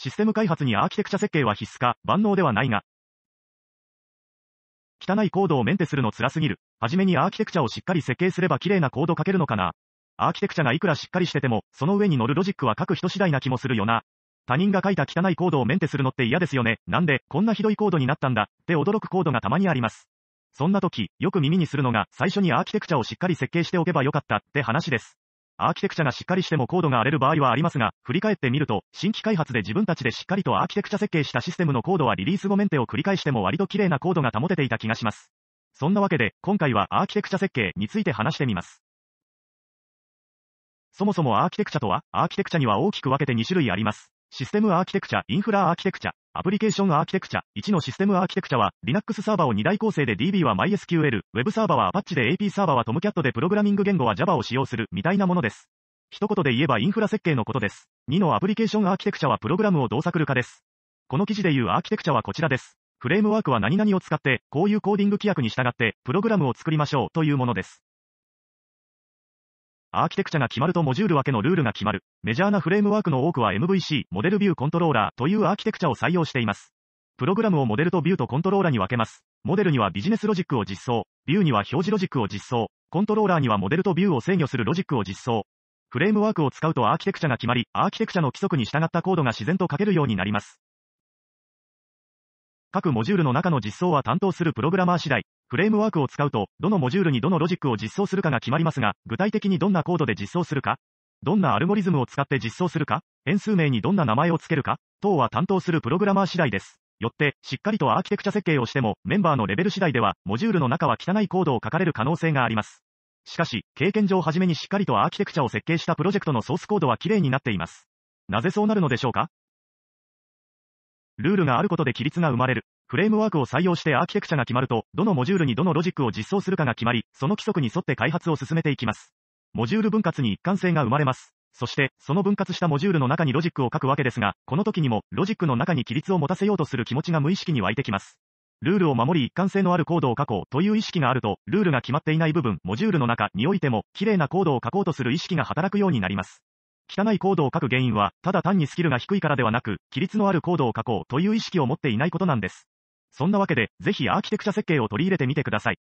システム開発にアーキテクチャ設計は必須か、万能ではないが。汚いコードをメンテするの辛すぎる。はじめにアーキテクチャをしっかり設計すれば綺麗なコード書けるのかな。アーキテクチャがいくらしっかりしてても、その上に乗るロジックは書く人次第な気もするよな。他人が書いた汚いコードをメンテするのって嫌ですよね。なんで、こんなひどいコードになったんだ、って驚くコードがたまにあります。そんな時、よく耳にするのが、最初にアーキテクチャをしっかり設計しておけばよかったって話です。アーキテクチャがしっかりしてもコードが荒れる場合はありますが、振り返ってみると、新規開発で自分たちでしっかりとアーキテクチャ設計したシステムのコードはリリース後メンテを繰り返しても割と綺麗なコードが保てていた気がします。そんなわけで、今回はアーキテクチャ設計について話してみます。そもそもアーキテクチャとは、アーキテクチャには大きく分けて2種類あります。システムアーキテクチャ、インフラアーキテクチャ。アプリケーションアーキテクチャ、1のシステムアーキテクチャは、Linux サーバーを2大構成で DB は MySQL、Web サーバーは Apache で AP サーバーは Tomcat でプログラミング言語は Java を使用する、みたいなものです。一言で言えばインフラ設計のことです。2のアプリケーションアーキテクチャはプログラムを動作る化です。この記事で言うアーキテクチャはこちらです。フレームワークは何々を使って、こういうコーディング規約に従って、プログラムを作りましょうというものです。アーキテクチャが決まるとモジュール分けのルールが決まる。メジャーなフレームワークの多くは MVC、モデルビューコントローラーというアーキテクチャを採用しています。プログラムをモデルとビューとコントローラーに分けます。モデルにはビジネスロジックを実装、ビューには表示ロジックを実装、コントローラーにはモデルとビューを制御するロジックを実装。フレームワークを使うとアーキテクチャが決まり、アーキテクチャの規則に従ったコードが自然と書けるようになります。各モジュールの中の実装は担当するプログラマー次第。フレームワークを使うと、どのモジュールにどのロジックを実装するかが決まりますが、具体的にどんなコードで実装するかどんなアルゴリズムを使って実装するか変数名にどんな名前を付けるか等は担当するプログラマー次第です。よって、しっかりとアーキテクチャ設計をしても、メンバーのレベル次第では、モジュールの中は汚いコードを書かれる可能性があります。しかし、経験上はじめにしっかりとアーキテクチャを設計したプロジェクトのソースコードは綺麗になっています。なぜそうなるのでしょうかルールがあることで規律が生まれる。フレームワークを採用してアーキテクチャが決まると、どのモジュールにどのロジックを実装するかが決まり、その規則に沿って開発を進めていきます。モジュール分割に一貫性が生まれます。そして、その分割したモジュールの中にロジックを書くわけですが、この時にも、ロジックの中に規律を持たせようとする気持ちが無意識に湧いてきます。ルールを守り一貫性のあるコードを書こうという意識があると、ルールが決まっていない部分、モジュールの中においても、綺麗なコードを書こうとする意識が働くようになります。汚いコードを書く原因は、ただ単にスキルが低いからではなく、規律のあるコードを書こうという意識を持っていないことなんです。そんなわけで、ぜひアーキテクチャ設計を取り入れてみてください。